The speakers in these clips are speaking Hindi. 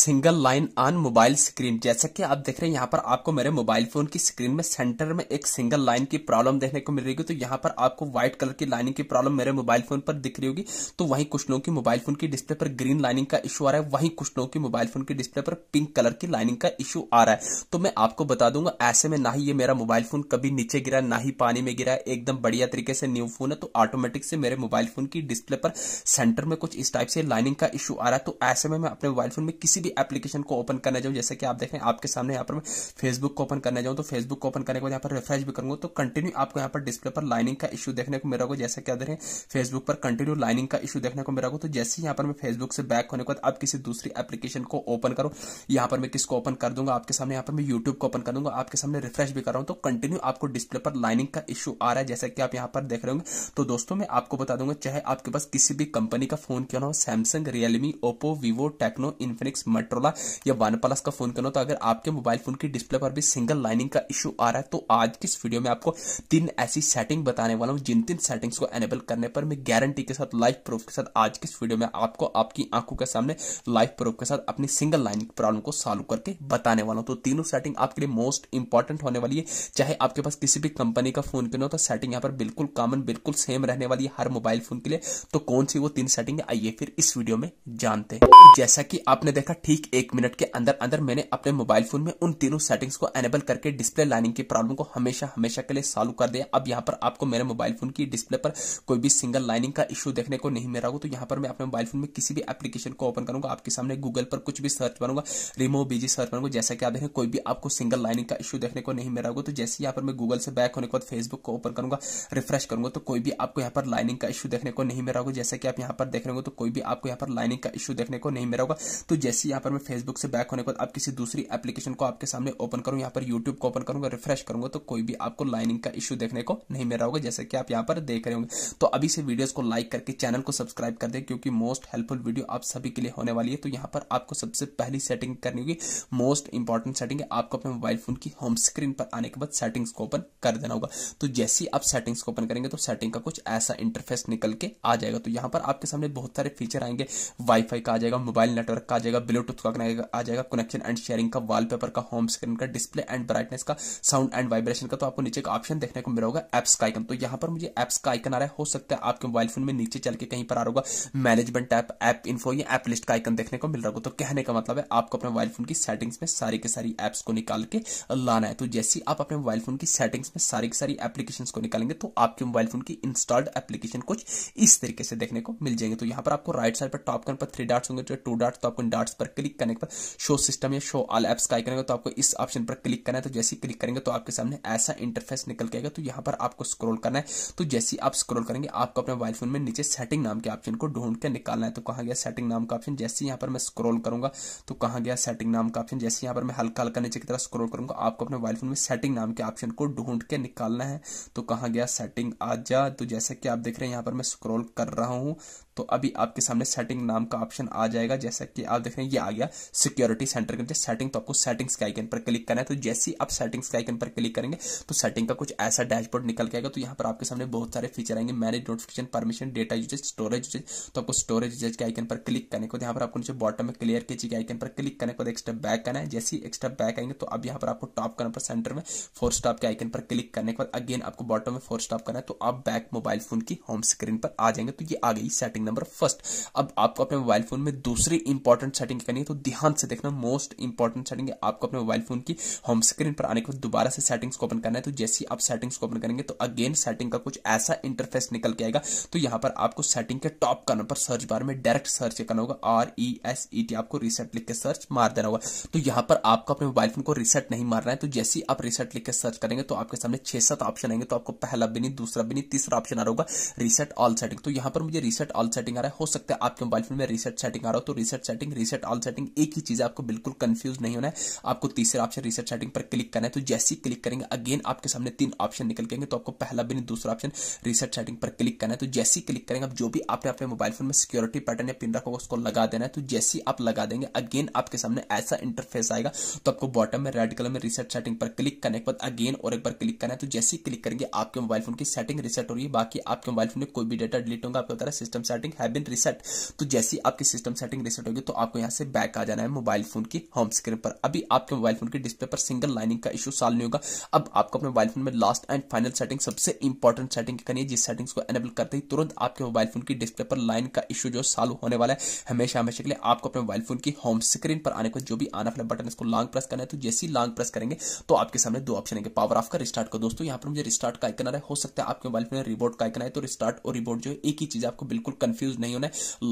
single line on mobile screen जैसा कि आप देख रहे हैं यहाँ पर आपको मेरे मोबाइल फोन की स्क्रीन में सेंटर में एक सिंगल लाइन की प्रॉब्लम देखने को मिल रही है तो यहाँ पर आपको व्हाइट कलर की लाइनिंग की प्रॉब्लम मेरे मोबाइल फोन पर दिख रही होगी तो वहीं कुछ लोगों की मोबाइल फोन की डिस्प्ले पर ग्रीन लाइनिंग का इशू आ रहा है वहीं कुछ लोगों की मोबाइल फोन की डिस्प्ले पर पिंक कलर की लाइनिंग का इशू आ रहा है तो मैं आपको बता दूंगा ऐसे में ना ही ये मेरा मोबाइल फोन कभी नीचे गिरा ना ही पानी में गिरा एकदम बढ़िया तरीके से न्यू फोन है तो ऑटोमेटिक से मेरे मोबाइल फोन की डिस्प्ले पर सेंटर में कुछ इस टाइप से लाइनिंग का इशू आ रहा है तो ऐसे में मैं अपने मोबाइल फोन में किसी भी भी एप्लीकेशन को ओपन करने चाहूँ जैसे कि आप देखें आपके सामने यहाँ पर मैं फेसबुक को ओपन करने चाहूँ तो फेसबुक को ओपन करने के बाद यहाँ पर रिफ्रेश भी करूँगा तो कंटिन्यू आपको यहाँ पर डिस्प्ले पर लाइनिंग का इशू देखने को मेरा को जैसे क्या देखें फेसबुक पर कंटिन्यू लाइनिंग का इशू देखने को मेरा को तो जैसे ही यहाँ पर मैं फेसबुक से बैक होने के बाद आप किसी दूसरी एप्लीकेशन को ओपन करो यहाँ पर मैं किसको ओपन कर दूंगा आपके सामने यहाँ पर मैं यूट्यूब को ओपन कर दूंगा आपके सामने रिफ्रेश भी कर रहा हूँ तो कंटिन्यू आपको डिस्प्ले पर लाइनिंग का इशू आ रहा है जैसे कि आप यहाँ पर देख रहे होंगे तो दोस्तों मैं आपको बता दूंगा चाहे आपके पास किसी भी कंपनी का फोन क्यों ना हो Samsung Realme Oppo Vivo Tecno Infinix Motorola या वन प्लस का फोन करना तो अगर आपके मोबाइल फोन की डिस्प्ले पर भी सिंगल लाइनिंग का इशू आ रहा है तो आज की इस वीडियो में आपको तीन ऐसी सेटिंग बताने वाला हूँ जिन तीन सेटिंग्स को एनेबल करने पर मैं गारंटी के साथ लाइफ प्रूफ के साथ आज की इस वीडियो में आपको आपकी आंखों के सामने लाइफ प्रूफ के साथ अपनी सिंगल लाइनिंग प्रॉब्लम को सॉल्व करके बताने वाला हूँ तो तीनों सेटिंग आपके लिए मोस्ट इंपॉर्टेंट होने वाली है चाहे आपके पास किसी भी कंपनी का फोन क्यों हो तो सेटिंग यहाँ पर बिल्कुल कॉमन बिल्कुल सेम रहने वाली है हर मोबाइल फोन के लिए तो कौन सी वो तीन सेटिंग है आइए फिर इस वीडियो में जानते हैं जैसा कि आपने देखा ठीक एक मिनट के अंदर अंदर मैंने अपने मोबाइल फोन में उन तीनों सेटिंग्स को एनेबल करके डिस्प्ले लाइनिंग की प्रॉब्लम को हमेशा हमेशा के लिए सॉल्व कर दिया अब यहाँ पर आपको मेरे मोबाइल फोन की डिस्प्ले पर कोई भी सिंगल लाइनिंग का इशू देखने को नहीं मिल रहा तो यहाँ पर मैं अपने मोबाइल फोन में किसी भी एप्लीकेशन को ओपन करूंगा आपके सामने गूगल पर कुछ भी सर्च करूंगा रिमोव बीजी सर्च करूंगा जैसा कि आप देखें कोई भी आपको सिंगल लाइनिंग का इशू देखने को नहीं मिल रहा तो जैसे यहाँ पर मैं गूगल से बैक होने के बाद फेसबुक को ओपन करूंगा रिफ्रेश करूंगा तो कोई भी आपको यहाँ पर लाइनिंग का इशू देखने को नहीं मिल रहा होगा जैसे कि आप यहाँ पर देख रहे हो तो कोई भी आपको यहाँ पर लाइनिंग का इशू देखने को नहीं मिल रहा होगा तो जैसे यहाँ पर मैं फेसबुक से बैक होने के बाद आप किसी दूसरी एप्लीकेशन को आपके सामने ओपन करूँ यहाँ पर यूट्यूब को ओपन करूंगा रिफ्रेश करूंगा तो कोई भी आपको लाइनिंग का इशू देखने को नहीं मिल रहा होगा जैसे कि आप यहाँ पर देख रहे होंगे तो अभी से वीडियोज को लाइक करके चैनल को सब्सक्राइब कर दें क्योंकि मोस्ट हेल्पफुल वीडियो आप सभी के लिए होने वाली है तो यहाँ पर आपको सबसे पहली सेटिंग करनी होगी मोस्ट इंपॉर्टेंट सेटिंग है आपको अपने मोबाइल फोन की होम स्क्रीन पर आने के बाद सेटिंग्स को ओपन कर देना होगा तो जैसे ही आप सेटिंग्स को ओपन करेंगे तो सेटिंग का कुछ ऐसा इंटरफेस निकल के आ जाएगा तो यहाँ पर आपके सामने बहुत सारे फीचर आएंगे वाईफाई का आ जाएगा मोबाइल नेटवर्क का आ जाएगा ब्लू ब्लूटूथ का आ जाएगा कनेक्शन एंड शेयरिंग का वॉलपेपर का होम स्क्रीन का डिस्प्ले एंड ब्राइटनेस का साउंड एंड वाइब्रेशन का तो आपको नीचे एक ऑप्शन देखने को मिला होगा एप्स का आइकन तो यहां पर मुझे एप्स का आइकन आ रहा है हो सकता है आपके मोबाइल फोन में नीचे चल के कहीं पर आ रहा होगा मैनेजमेंट ऐप ऐप इन्फो या एप लिस्ट का आइकन देखने को मिल रहा होगा तो कहने का मतलब है आपको अपने मोबाइल फोन की सेटिंग्स में सारी की सारी एप्स को निकाल के लाना है तो जैसे आप अपने मोबाइल फोन की सेटिंग्स में सारी की सारी एप्लीकेशन को निकालेंगे तो आपके मोबाइल फोन की इंस्टॉल्ड एप्लीकेशन कुछ इस तरीके से देखने को मिल जाएंगे तो यहां पर आपको राइट साइड पर टॉप कन पर थ्री डॉट्स होंगे टू डॉट्स तो आपको डॉट्स पर क्लिक करने के बाद शो सिस्टम या शो ऑल एप्स का आइकन होगा तो आपको इस ऑप्शन पर क्लिक करना है तो जैसे ही क्लिक करेंगे तो आपके सामने ऐसा इंटरफेस निकल के आएगा तो यहाँ पर आपको स्क्रोल करना है तो जैसे ही आप स्क्रोल करेंगे आपको अपने मोबाइल फोन में नीचे सेटिंग नाम के ऑप्शन को ढूंढ के निकालना है तो कहा गया सेटिंग नाम का ऑप्शन जैसे यहाँ पर मैं स्क्रोल करूंगा तो कहा गया सेटिंग नाम का ऑप्शन जैसे यहाँ पर मैं हल्का हल्का नीचे की तरफ स्क्रोल करूंगा आपको अपने मोबाइल फोन में सेटिंग नाम के ऑप्शन को ढूंढ के निकालना है तो कहा गया सेटिंग आ जा तो जैसे कि आप देख रहे हैं यहाँ पर मैं स्क्रोल कर रहा हूँ तो अभी आपके सामने सेटिंग नाम का ऑप्शन आ जाएगा जैसा कि आप देख रहे हैं ये आ गया सिक्योरिटी सेंटर के सेटिंग तो आपको सेटिंग्स के आइकन पर क्लिक करना है तो जैसे ही आप सेटिंग्स के आइकन पर क्लिक करेंगे तो सेटिंग का कुछ ऐसा डैशबोर्ड निकल के आएगा तो यहाँ पर आपके सामने बहुत सारे फीचर आएंगे manage notification permission data usage storage usage तो आपको स्टोरेज यूजेज के आइकन पर क्लिक करने को यहाँ पर आपको नीचे बॉटम में क्लियर के जी के आइकन पर क्लिक करने को एक्स्ट्रा बैक करना है जैसे ही एक्स्ट्रा बैक आएंगे तो अब यहाँ पर आपको टॉप करने पर सेंटर में फोर स्टॉप के आइकन पर क्लिक करने के बाद अगेन आपको बॉटम में फोर स्टॉप करना है तो आप बैक मोबाइल फोन की होम स्क्रीन पर आ जाएंगे तो ये आ गई सेटिंग नंबर फर्स्ट अब आपको अपने मोबाइल फोन में दूसरी इंपॉर्टेंट सेटिंग करनी है तो ध्यान से देखना मोस्ट इंपॉर्टेंट सेटिंग आपको अपने मोबाइल फोन की होम स्क्रीन पर आने के बाद दोबारा से सेटिंग्स को ओपन करना है तो जैसे आप सेटिंग्स को ओपन करेंगे तो अगेन सेटिंग का कुछ ऐसा इंटरफेस निकल के आएगा तो यहां पर आपको सेटिंग के टॉप कॉर्नर पर सर्च बार में डायरेक्ट सर्च करना होगा R E S E T आपको रिसेट लिख के सर्च मार देना होगा तो यहां पर आपको अपने मोबाइल फोन को रिसेट नहीं मारना है तो जैसे ही आप रिसेट लिख के सर्च करेंगे तो आपके सामने छह सात ऑप्शन आएंगे तो आपको पहला भी नहीं दूसरा भी नहीं तीसरा ऑप्शन आ रहा होगा रिसेट ऑल सेटिंग तो यहां पर मुझे रिसेट ऑल सेटिंग आ रहा है हो सकता है आपके मोबाइल फोन में रीसेट सेटिंग आ रहा हो तो reset setting reset all setting एक ही चीज है आपको बिल्कुल कंफ्यूज नहीं होना है आपको तीसरे ऑप्शन रीसेट सेटिंग पर क्लिक करना है तो जैसे ही क्लिक करेंगे अगेन आपके सामने तीन ऑप्शन निकल गएंगे तो आपको पहला भी नहीं दूसरा ऑप्शन रीसेट सेटिंग पर क्लिक करना है तो जैसे ही क्लिक करेंगे आप जो भी आपने अपने मोबाइल फोन में सिक्योरिटी पैटर्न या पिन रखा उसको लगा देना है तो जैसे ही आप लगा देंगे अगेन आपके सामने ऐसा इंटरफेस आएगा तो आपको बॉटम में रेड कलर में रीसेट सेटिंग पर क्लिक करने के बाद अगेन और एक बार क्लिक करना है तो जैसे ही क्लिक करेंगे आपके मोबाइल फोन की सेटिंग रीसेट हो रही है बाकी आपके मोबाइल फोन में कोई भी डेटा डिलीट होगा आपको system set setting have been reset तो जैसे ही आपकी सिस्टम सेटिंग रिसेट होगी तो आपको यहाँ से बैक आ जाना है मोबाइल फोन की होम स्क्रीन पर अभी आपके मोबाइल फोन के डिस्प्ले पर सिंगल लाइनिंग का इशू सॉल्व नहीं होगा अब आपको अपने मोबाइल फोन में लास्ट एंड फाइनल सेटिंग सबसे इंपॉर्टेंट सेटिंग करनी है जिस सेटिंग्स को एनेबल करते ही तुरंत आपके मोबाइल फोन की डिस्प्ले पर लाइन का इशू जो सॉल्व होने वाला है हमेशा हमेशा के लिए आपको अपने मोबाइल फोन की होम स्क्रीन पर आने को जो भी आना वाला बटन इसको लॉन्ग प्रेस करना है तो जैसे ही लॉन्ग प्रेस करेंगे तो आपके सामने दो ऑप्शन है पावर ऑफ का रिस्टार्ट का दोस्तों यहाँ पर मुझे रिस्टार्ट का आइकन आ रहा है हो सकता है आपके मोबाइल फोन में रिबोट का आइकन है तो रिस्टार्ट और रिबोट जो है एक ही चीज आपको बिल्कुल कंफ्यूज नहीं होना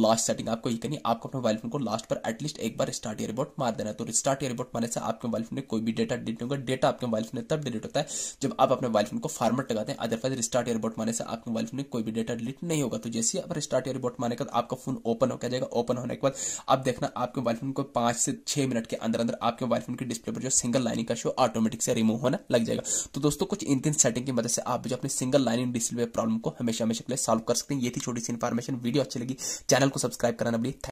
लास्ट सेटिंग आपको ये करनी आपको अपने मोबाइल फोन को लास्ट पर एटलीस्ट एक बार स्टार्ट ईयर रिपोर्ट मार देना तो स्टार्ट ईयर रिपोर्ट मारने से आपके मोबाइल फोन में कोई भी डेटा डिलीट होगा डेटा आपके मोबाइल फोन तब डिलीट होता है जब आप अपने मोबाइल फोन को फॉर्मेट लगाते हैं अदरवाइज रिस्टार्ट ईयर रिपोर्ट मारने से आपके मोबाइल फोन में कोई भी डेटा डिलीट नहीं होगा तो जैसे आप स्टार्ट ईयर रिपोर्ट मारने के बाद आपका फोन ओपन होकर जाएगा ओपन होने के बाद आप देखना आपके मोबाइल फोन को पांच से छह मिनट के अंदर अंदर आपके मोबाइल फोन की डिस्प्ले पर जो सिंगल लाइनिंग का शो ऑटोमेटिक से रिमूव होना लग जाएगा तो दोस्तों कुछ इन तीन सेटिंग की मदद से आप जो अपने सिंगल लाइनिंग डिस्प्ले प्रॉब्लम को हमेशा हमेशा सॉल्व कर सकते हैं ये थी छोटी सी इन्फॉर्मेशन वीडियो अच्छी लगी चैनल को सब्सक्राइब करना प्लीज